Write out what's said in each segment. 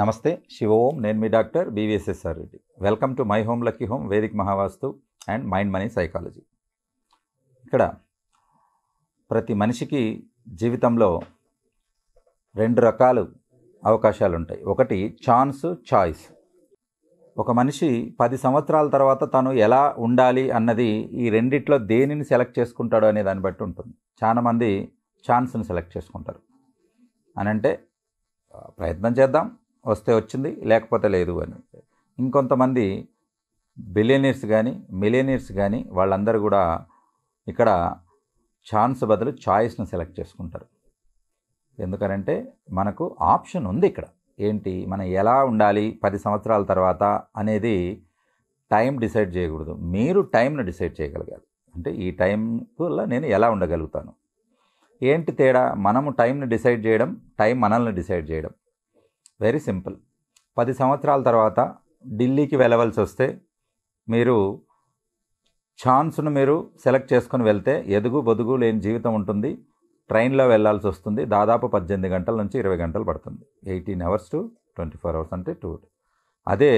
నమస్తే శివ ఓం నేను మీ doctor BVSSR Reddy welcome to my home lucky home Vedic Mahavastu and mind money psychology ఇక్కడ ప్రతి మనిషికి జీవితంలో రెండు రకాలు అవకాశాలు ఉంటాయి ఒకటి ఛాన్స్ ఛాయిస్ ఒక మనిషి పది సంవత్సరాల తర్వాత తను ఎలా ఉండాలి అన్నది ఈ రెండిట్లో దేనిని సెలెక్ట్ చేసుకుంటాడు అనే దాన్ని బట్టి ఉంటుంది చాలామంది ఛాన్స్ని సెలెక్ట్ చేసుకుంటారు అని అంటే ప్రయత్నం చేద్దాం వస్తే వచ్చింది లేకపోతే లేదు అని ఇంకొంతమంది బిలియనీర్స్ కానీ మిలియనీర్స్ కానీ వాళ్ళందరూ కూడా ఇక్కడ ఛాన్స్ బదులు చాయిస్ను సెలెక్ట్ చేసుకుంటారు ఎందుకనంటే మనకు ఆప్షన్ ఉంది ఇక్కడ ఏంటి మనం ఎలా ఉండాలి పది సంవత్సరాల తర్వాత అనేది టైం డిసైడ్ చేయకూడదు మీరు టైంను డిసైడ్ చేయగలగాలి అంటే ఈ టైం వల్ల నేను ఎలా ఉండగలుగుతాను ఏంటి తేడా మనము టైంని డిసైడ్ చేయడం టైం మనల్ని డిసైడ్ చేయడం వెరీ సింపుల్ పది సంవత్సరాల తర్వాత ఢిల్లీకి వెళ్ళవలసి వస్తే మీరు ఛాన్స్ను మీరు సెలెక్ట్ చేసుకుని వెళ్తే ఎదుగు బొదుగు లేని జీవితం ఉంటుంది ట్రైన్లో వెళ్లాల్సి వస్తుంది దాదాపు పద్దెనిమిది గంటల నుంచి ఇరవై గంటలు పడుతుంది eighteen hours to twenty four hours అంటే టూ అదే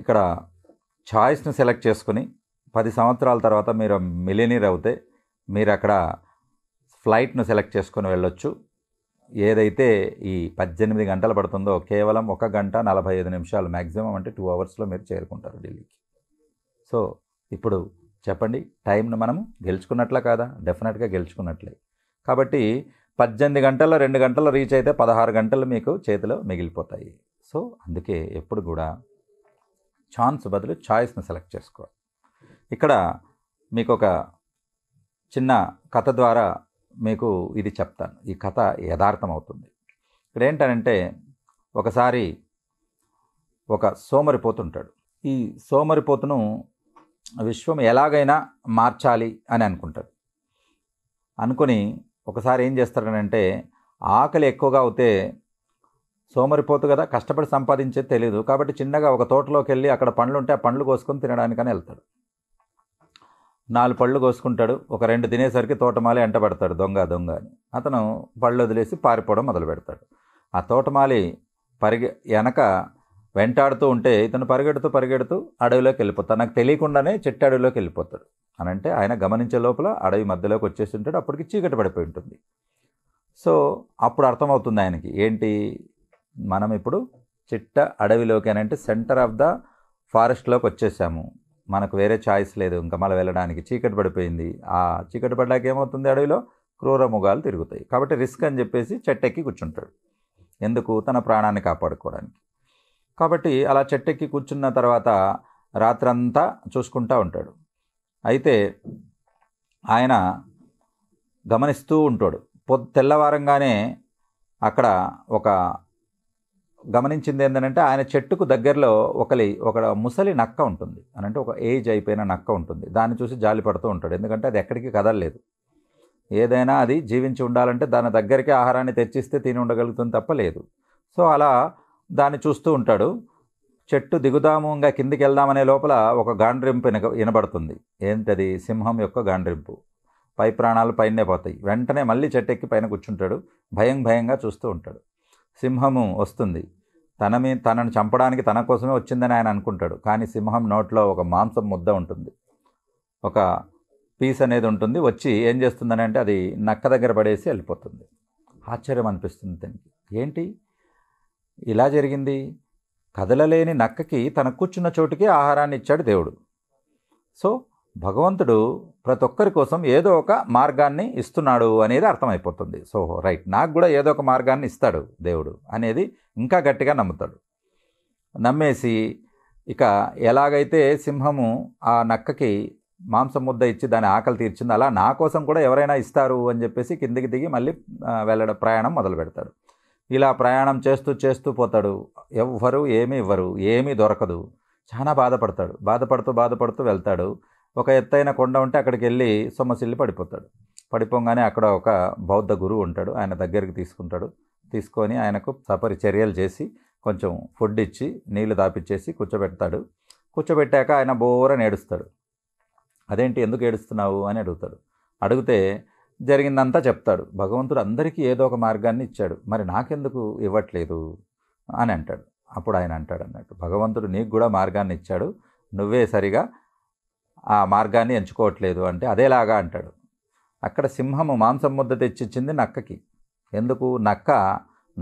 ఇక్కడ ఛాయిస్ను సెలెక్ట్ చేసుకుని పది సంవత్సరాల తర్వాత మీరు మిలినీర్ అవుతే మీరు అక్కడ ఫ్లైట్ను సెలెక్ట్ చేసుకొని వెళ్ళొచ్చు ఏదైతే ఈ పద్దెనిమిది గంటలు పడుతుందో కేవలం ఒక గంట నలభై ఐదు నిమిషాలు మ్యాక్సిమం అంటే టూ అవర్స్లో మీరు చేరుకుంటారు ఢిల్లీకి సో ఇప్పుడు చెప్పండి టైంను మనం గెలుచుకున్నట్లే కాదా డెఫినెట్గా గెలుచుకున్నట్లే కాబట్టి పద్దెనిమిది గంటల్లో రెండు గంటల రీచ్ అయితే పదహారు గంటలు మీకు చేతిలో మిగిలిపోతాయి సో అందుకే ఎప్పుడు కూడా ఛాన్స్ బదులు ఛాయిస్ని సెలెక్ట్ చేసుకోవాలి ఇక్కడ మీకు ఒక చిన్న కథ ద్వారా మీకు ఇది చెప్తాను ఈ కథ అవుతుంది ఇక్కడ ఏంటనంటే ఒకసారి ఒక సోమరిపోతుంటాడు ఈ సోమరిపోతును విశ్వం ఎలాగైనా మార్చాలి అని అనుకుంటాడు అనుకుని ఒకసారి ఏం చేస్తాడనంటే ఆకలి ఎక్కువగా అవుతే సోమరిపోతు కదా కష్టపడి సంపాదించేది తెలియదు కాబట్టి చిన్నగా ఒక తోటలోకి వెళ్ళి అక్కడ పండ్లు ఉంటే ఆ పండ్లు కోసుకొని తినడానికని వెళ్తాడు నాలుగు పళ్ళు కోసుకుంటాడు ఒక రెండు తినేసరికి తోటమాలి ఎంట పెడతాడు దొంగ దొంగ అని అతను పళ్ళు వదిలేసి పారిపోవడం మొదలు పెడతాడు ఆ తోటమాలి పరిగె వెనక వెంటాడుతూ ఉంటే ఇతను పరిగెడుతూ పరిగెడుతూ అడవిలోకి వెళ్ళిపోతాడు నాకు తెలియకుండానే చెట్టు అడవిలోకి వెళ్ళిపోతాడు అని అంటే ఆయన గమనించే లోపల అడవి మధ్యలోకి వచ్చేసి ఉంటాడు అప్పటికి చీకటి పడిపోయి ఉంటుంది సో అప్పుడు అర్థమవుతుంది ఆయనకి ఏంటి మనం ఇప్పుడు చిట్ట అడవిలోకి అని అంటే సెంటర్ ఆఫ్ ద ఫారెస్ట్లోకి వచ్చేసాము మనకు వేరే ఛాయిస్ లేదు ఇంకా మళ్ళీ వెళ్ళడానికి చీకటి పడిపోయింది ఆ చీకటి పడ్డాక ఏమవుతుంది అడవిలో క్రూర ముగాలు తిరుగుతాయి కాబట్టి రిస్క్ అని చెప్పేసి చెట్టెక్కి కూర్చుంటాడు ఎందుకు తన ప్రాణాన్ని కాపాడుకోవడానికి కాబట్టి అలా చెట్టెక్కి కూర్చున్న తర్వాత రాత్రంతా చూసుకుంటూ ఉంటాడు అయితే ఆయన గమనిస్తూ ఉంటాడు పొద్దు తెల్లవారంగానే అక్కడ ఒక గమనించింది ఏంటంటే ఆయన చెట్టుకు దగ్గరలో ఒకలి ఒక ముసలి నక్క ఉంటుంది అని అంటే ఒక ఏజ్ అయిపోయిన నక్క ఉంటుంది దాన్ని చూసి జాలి పడుతూ ఉంటాడు ఎందుకంటే అది ఎక్కడికి కదలలేదు ఏదైనా అది జీవించి ఉండాలంటే దాని దగ్గరికి ఆహారాన్ని తెచ్చిస్తే తిని ఉండగలుగుతుంది తప్ప లేదు సో అలా దాన్ని చూస్తూ ఉంటాడు చెట్టు దిగుదాము ఇంకా కిందికి వెళ్దామనే లోపల ఒక గాండ్రింపు విన వినబడుతుంది ఏంటది సింహం యొక్క గాండ్రింపు పై ప్రాణాలు పైనే పోతాయి వెంటనే మళ్ళీ చెట్టు ఎక్కి పైన కూర్చుంటాడు భయం భయంగా చూస్తూ ఉంటాడు సింహము వస్తుంది తన మీ తనను చంపడానికి తన కోసమే వచ్చిందని ఆయన అనుకుంటాడు కానీ సింహం నోట్లో ఒక మాంసం ముద్ద ఉంటుంది ఒక పీస్ అనేది ఉంటుంది వచ్చి ఏం చేస్తుందని అంటే అది నక్క దగ్గర పడేసి వెళ్ళిపోతుంది ఆశ్చర్యం అనిపిస్తుంది దానికి ఏంటి ఇలా జరిగింది కదలలేని నక్కకి తన కూర్చున్న చోటుకి ఆహారాన్ని ఇచ్చాడు దేవుడు సో భగవంతుడు ప్రతి ఒక్కరి కోసం ఏదో ఒక మార్గాన్ని ఇస్తున్నాడు అనేది అర్థమైపోతుంది సో రైట్ నాకు కూడా ఏదో ఒక మార్గాన్ని ఇస్తాడు దేవుడు అనేది ఇంకా గట్టిగా నమ్ముతాడు నమ్మేసి ఇక ఎలాగైతే సింహము ఆ నక్కకి మాంసం ముద్ద ఇచ్చి దాని ఆకలి తీర్చింది అలా నా కోసం కూడా ఎవరైనా ఇస్తారు అని చెప్పేసి కిందికి దిగి మళ్ళీ వెళ్ళడం ప్రయాణం మొదలు పెడతాడు ఇలా ప్రయాణం చేస్తూ చేస్తూ పోతాడు ఎవ్వరు ఏమీ ఇవ్వరు ఏమీ దొరకదు చాలా బాధపడతాడు బాధపడుతూ బాధపడుతూ వెళ్తాడు ఒక ఎత్తైన కొండ ఉంటే అక్కడికి వెళ్ళి సొమ్మసిల్లి పడిపోతాడు పడిపోగానే అక్కడ ఒక బౌద్ధ గురువు ఉంటాడు ఆయన దగ్గరికి తీసుకుంటాడు తీసుకొని ఆయనకు సపరి చర్యలు చేసి కొంచెం ఫుడ్ ఇచ్చి నీళ్లు దాపిచ్చేసి కూర్చోబెడతాడు కూర్చోబెట్టాక ఆయన బోర ఏడుస్తాడు అదేంటి ఎందుకు ఏడుస్తున్నావు అని అడుగుతాడు అడిగితే జరిగిందంతా చెప్తాడు భగవంతుడు అందరికీ ఏదో ఒక మార్గాన్ని ఇచ్చాడు మరి నాకెందుకు ఇవ్వట్లేదు అని అంటాడు అప్పుడు ఆయన అంటాడు అన్నట్టు భగవంతుడు నీకు కూడా మార్గాన్ని ఇచ్చాడు నువ్వే సరిగా ఆ మార్గాన్ని ఎంచుకోవట్లేదు అంటే అదేలాగా అంటాడు అక్కడ సింహము మాంసం ముద్ద తెచ్చిచ్చింది నక్కకి ఎందుకు నక్క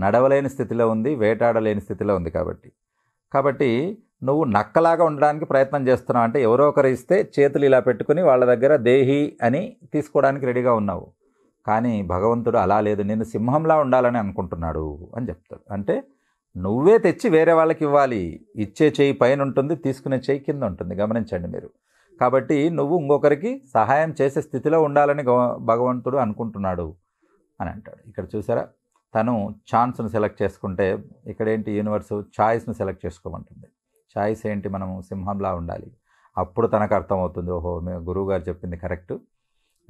నడవలేని స్థితిలో ఉంది వేటాడలేని స్థితిలో ఉంది కాబట్టి కాబట్టి నువ్వు నక్కలాగా ఉండడానికి ప్రయత్నం చేస్తున్నావు అంటే ఎవరో ఒకరు ఇస్తే చేతులు ఇలా పెట్టుకుని వాళ్ళ దగ్గర దేహి అని తీసుకోవడానికి రెడీగా ఉన్నావు కానీ భగవంతుడు అలా లేదు నేను సింహంలా ఉండాలని అనుకుంటున్నాడు అని చెప్తాడు అంటే నువ్వే తెచ్చి వేరే వాళ్ళకి ఇవ్వాలి ఇచ్చే చేయి పైన ఉంటుంది తీసుకునే చేయి కింద ఉంటుంది గమనించండి మీరు కాబట్టి నువ్వు ఇంకొకరికి సహాయం చేసే స్థితిలో ఉండాలని భగవంతుడు అనుకుంటున్నాడు అని అంటాడు ఇక్కడ చూసారా తను ఛాన్స్ను సెలెక్ట్ చేసుకుంటే ఇక్కడేంటి యూనివర్సు ఛాయిస్ను సెలెక్ట్ చేసుకోమంటుంది ఛాయిస్ ఏంటి మనం సింహంలా ఉండాలి అప్పుడు తనకు అర్థమవుతుంది ఓహో మీ గురువు గారు చెప్పింది కరెక్ట్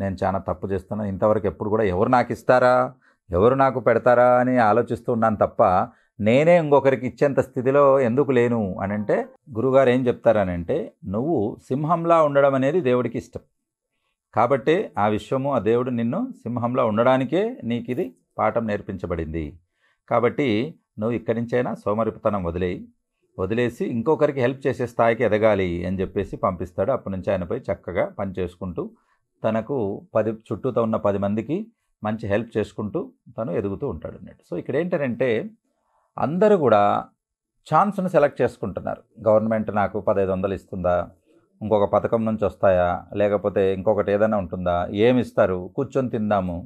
నేను చాలా తప్పు చేస్తున్నాను ఇంతవరకు ఎప్పుడు కూడా ఎవరు నాకు ఇస్తారా ఎవరు నాకు పెడతారా అని ఆలోచిస్తూ ఉన్నాను తప్ప నేనే ఇంకొకరికి ఇచ్చేంత స్థితిలో ఎందుకు లేను అని అంటే గురుగారు ఏం చెప్తారనంటే నువ్వు సింహంలా ఉండడం అనేది దేవుడికి ఇష్టం కాబట్టి ఆ విశ్వము ఆ దేవుడు నిన్ను సింహంలా ఉండడానికే నీకు ఇది పాఠం నేర్పించబడింది కాబట్టి నువ్వు ఇక్కడి నుంచైనా సోమరిపుతనం వదిలేయి వదిలేసి ఇంకొకరికి హెల్ప్ చేసే స్థాయికి ఎదగాలి అని చెప్పేసి పంపిస్తాడు అప్పటి నుంచి ఆయనపై చక్కగా పనిచేసుకుంటూ తనకు పది చుట్టూతో ఉన్న పది మందికి మంచి హెల్ప్ చేసుకుంటూ తను ఎదుగుతూ ఉంటాడు అన్నట్టు సో ఇక్కడ ఏంటంటే అందరూ కూడా ఛాన్స్ను సెలెక్ట్ చేసుకుంటున్నారు గవర్నమెంట్ నాకు పదహైదు వందలు ఇస్తుందా ఇంకొక పథకం నుంచి వస్తాయా లేకపోతే ఇంకొకటి ఏదైనా ఉంటుందా ఏమి ఇస్తారు కూర్చొని తిందాము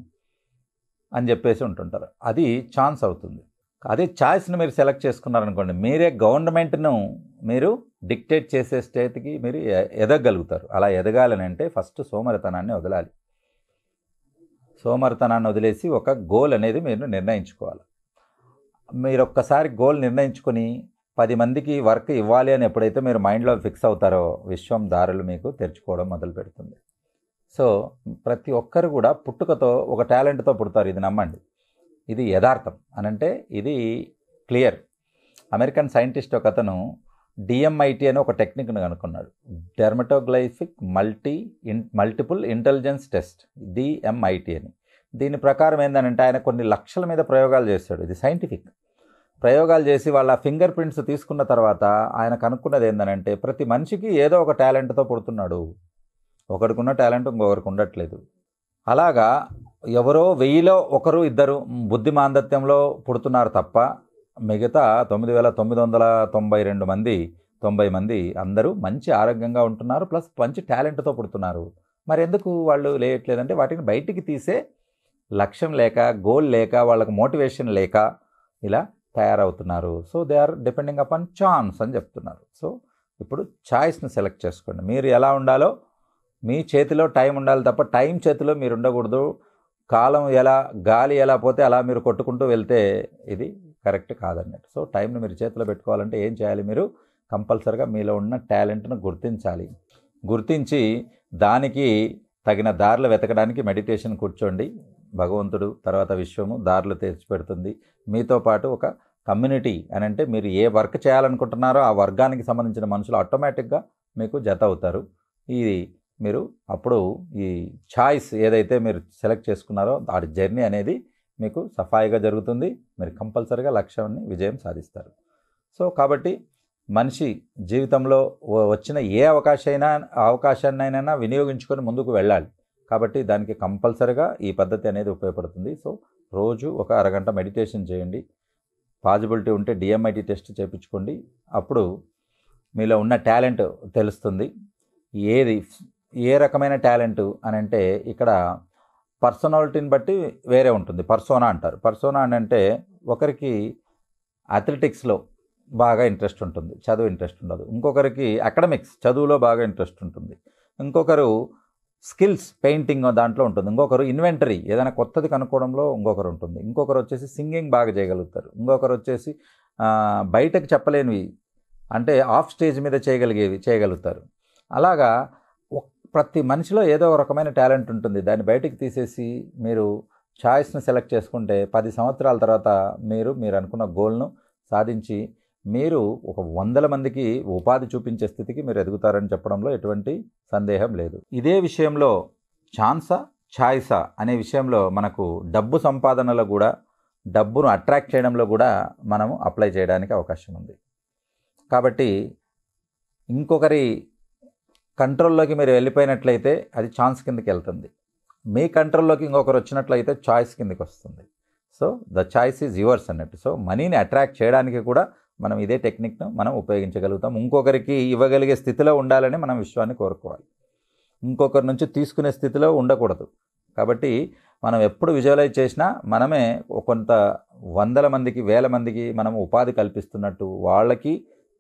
అని చెప్పేసి ఉంటుంటారు అది ఛాన్స్ అవుతుంది అదే ఛాయిస్ని మీరు సెలెక్ట్ చేసుకున్నారనుకోండి మీరే గవర్నమెంట్ను మీరు డిక్టేట్ చేసే స్టేట్కి మీరు ఎదగలుగుతారు అలా ఎదగాలని అంటే ఫస్ట్ సోమరితనాన్ని వదలాలి సోమరితనాన్ని వదిలేసి ఒక గోల్ అనేది మీరు నిర్ణయించుకోవాలి మీరు ఒక్కసారి గోల్ నిర్ణయించుకుని పది మందికి వర్క్ ఇవ్వాలి అని ఎప్పుడైతే మీరు మైండ్లో ఫిక్స్ అవుతారో విశ్వం దారులు మీకు తెరుచుకోవడం మొదలు పెడుతుంది సో ప్రతి ఒక్కరు కూడా పుట్టుకతో ఒక టాలెంట్తో పుడతారు ఇది నమ్మండి ఇది యథార్థం అనంటే ఇది క్లియర్ అమెరికన్ సైంటిస్ట్ ఒక అతను డిఎంఐటి అని ఒక టెక్నిక్ను కనుక్కున్నాడు dermatoglyphic multi in multiple intelligence test DMIT అని దీని ప్రకారం ఏంటంటే ఆయన కొన్ని లక్షల మీద ప్రయోగాలు చేశాడు ఇది సైంటిఫిక్ ప్రయోగాలు చేసి వాళ్ళ ఫింగర్ ప్రింట్స్ తీసుకున్న తర్వాత ఆయన కనుక్కున్నది ఏంటంటే ప్రతి మనిషికి ఏదో ఒక టాలెంట్తో పుడుతున్నాడు ఒకరికున్న టాలెంట్ ఇంకొకరికి ఉండట్లేదు అలాగా ఎవరో వెయ్యిలో ఒకరు ఇద్దరు బుద్ధి మాందత్యంలో పుడుతున్నారు తప్ప మిగతా తొమ్మిది వేల తొమ్మిది వందల తొంభై రెండు మంది తొంభై మంది అందరూ మంచి ఆరోగ్యంగా ఉంటున్నారు ప్లస్ మంచి టాలెంట్తో పుడుతున్నారు మరి ఎందుకు వాళ్ళు లేయట్లేదంటే వాటిని బయటికి తీసే లక్ష్యం లేక గోల్ లేక వాళ్ళకి మోటివేషన్ లేక ఇలా తయారవుతున్నారు so they are depending upon chance అని చెప్తున్నారు సో ఇప్పుడు ఛాయిస్ని సెలెక్ట్ చేసుకోండి మీరు ఎలా ఉండాలో మీ చేతిలో టైం ఉండాలి తప్ప టైం చేతిలో మీరు ఉండకూడదు కాలం ఎలా గాలి ఎలా పోతే అలా మీరు కొట్టుకుంటూ వెళ్తే ఇది కరెక్ట్ కాదన్నట్టు సో టైంని మీరు చేతిలో పెట్టుకోవాలంటే ఏం చేయాలి మీరు కంపల్సరిగా మీలో ఉన్న టాలెంట్ను గుర్తించాలి గుర్తించి దానికి తగిన దారులు వెతకడానికి మెడిటేషన్ కూర్చోండి భగవంతుడు తర్వాత విశ్వము దారులు తెచ్చిపెడుతుంది మీతో పాటు ఒక కమ్యూనిటీ అని అంటే మీరు ఏ వర్క్ చేయాలనుకుంటున్నారో ఆ వర్గానికి సంబంధించిన మనుషులు ఆటోమేటిక్గా మీకు జత అవుతారు ఇది మీరు అప్పుడు ఈ ఛాయిస్ ఏదైతే మీరు సెలెక్ట్ చేసుకున్నారో ఆ జర్నీ అనేది మీకు సఫాయిగా జరుగుతుంది మీరు కంపల్సరీగా లక్ష్యాన్ని విజయం సాధిస్తారు సో కాబట్టి మనిషి జీవితంలో వచ్చిన ఏ అవకాశమైనా అవకాశాన్నైనా వినియోగించుకొని ముందుకు వెళ్ళాలి కాబట్టి దానికి కంపల్సరిగా ఈ పద్ధతి అనేది ఉపయోగపడుతుంది సో రోజు ఒక అరగంట మెడిటేషన్ చేయండి పాజిబిలిటీ ఉంటే డిఎంఐటి టెస్ట్ చేయించుకోండి అప్పుడు మీలో ఉన్న టాలెంట్ తెలుస్తుంది ఏది ఏ రకమైన టాలెంట్ అని అంటే ఇక్కడ పర్సనాలిటీని బట్టి వేరే ఉంటుంది పర్సోనా అంటారు పర్సోనా అని అంటే ఒకరికి అథ్లెటిక్స్లో బాగా ఇంట్రెస్ట్ ఉంటుంది చదువు ఇంట్రెస్ట్ ఉండదు ఇంకొకరికి అకాడమిక్స్ చదువులో బాగా ఇంట్రెస్ట్ ఉంటుంది ఇంకొకరు స్కిల్స్ పెయింటింగ్ దాంట్లో ఉంటుంది ఇంకొకరు ఇన్వెంటరీ ఏదైనా కొత్తది కనుక్కోవడంలో ఇంకొకరు ఉంటుంది ఇంకొకరు వచ్చేసి సింగింగ్ బాగా చేయగలుగుతారు ఇంకొకరు వచ్చేసి బయటకు చెప్పలేనివి అంటే ఆఫ్ స్టేజ్ మీద చేయగలిగేవి చేయగలుగుతారు అలాగా ప్రతి మనిషిలో ఏదో ఒక రకమైన టాలెంట్ ఉంటుంది దాన్ని బయటకు తీసేసి మీరు ఛాయిస్ను సెలెక్ట్ చేసుకుంటే పది సంవత్సరాల తర్వాత మీరు మీరు అనుకున్న గోల్ను సాధించి మీరు ఒక వందల మందికి ఉపాధి చూపించే స్థితికి మీరు ఎదుగుతారని చెప్పడంలో ఎటువంటి సందేహం లేదు ఇదే విషయంలో ఛాన్సా ఛాయిసా అనే విషయంలో మనకు డబ్బు సంపాదనలో కూడా డబ్బును అట్రాక్ట్ చేయడంలో కూడా మనము అప్లై చేయడానికి అవకాశం ఉంది కాబట్టి ఇంకొకరి కంట్రోల్లోకి మీరు వెళ్ళిపోయినట్లయితే అది ఛాన్స్ కిందకి వెళ్తుంది మీ కంట్రోల్లోకి ఇంకొకరు వచ్చినట్లయితే ఛాయిస్ కిందకి వస్తుంది so the choice is yours అన్నట్టు సో మనీని అట్రాక్ట్ చేయడానికి కూడా మనం ఇదే టెక్నిక్ను మనం ఉపయోగించగలుగుతాం ఇంకొకరికి ఇవ్వగలిగే స్థితిలో ఉండాలని మనం విశ్వాన్ని కోరుకోవాలి ఇంకొకరి నుంచి తీసుకునే స్థితిలో ఉండకూడదు కాబట్టి మనం ఎప్పుడు విజువలైజ్ చేసినా మనమే కొంత వందల మందికి వేల మందికి మనం ఉపాధి కల్పిస్తున్నట్టు వాళ్ళకి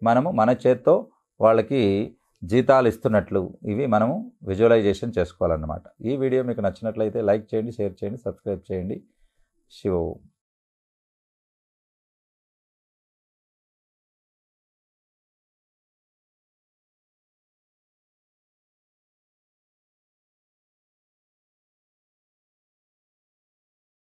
మనము మన చేత్తో వాళ్ళకి జీతాలు ఇస్తున్నట్లు ఇవి మనము విజువలైజేషన్ చేసుకోవాలన్నమాట ఈ వీడియో మీకు నచ్చినట్లయితే లైక్ చేయండి షేర్ చేయండి సబ్స్క్రైబ్ చేయండి శివ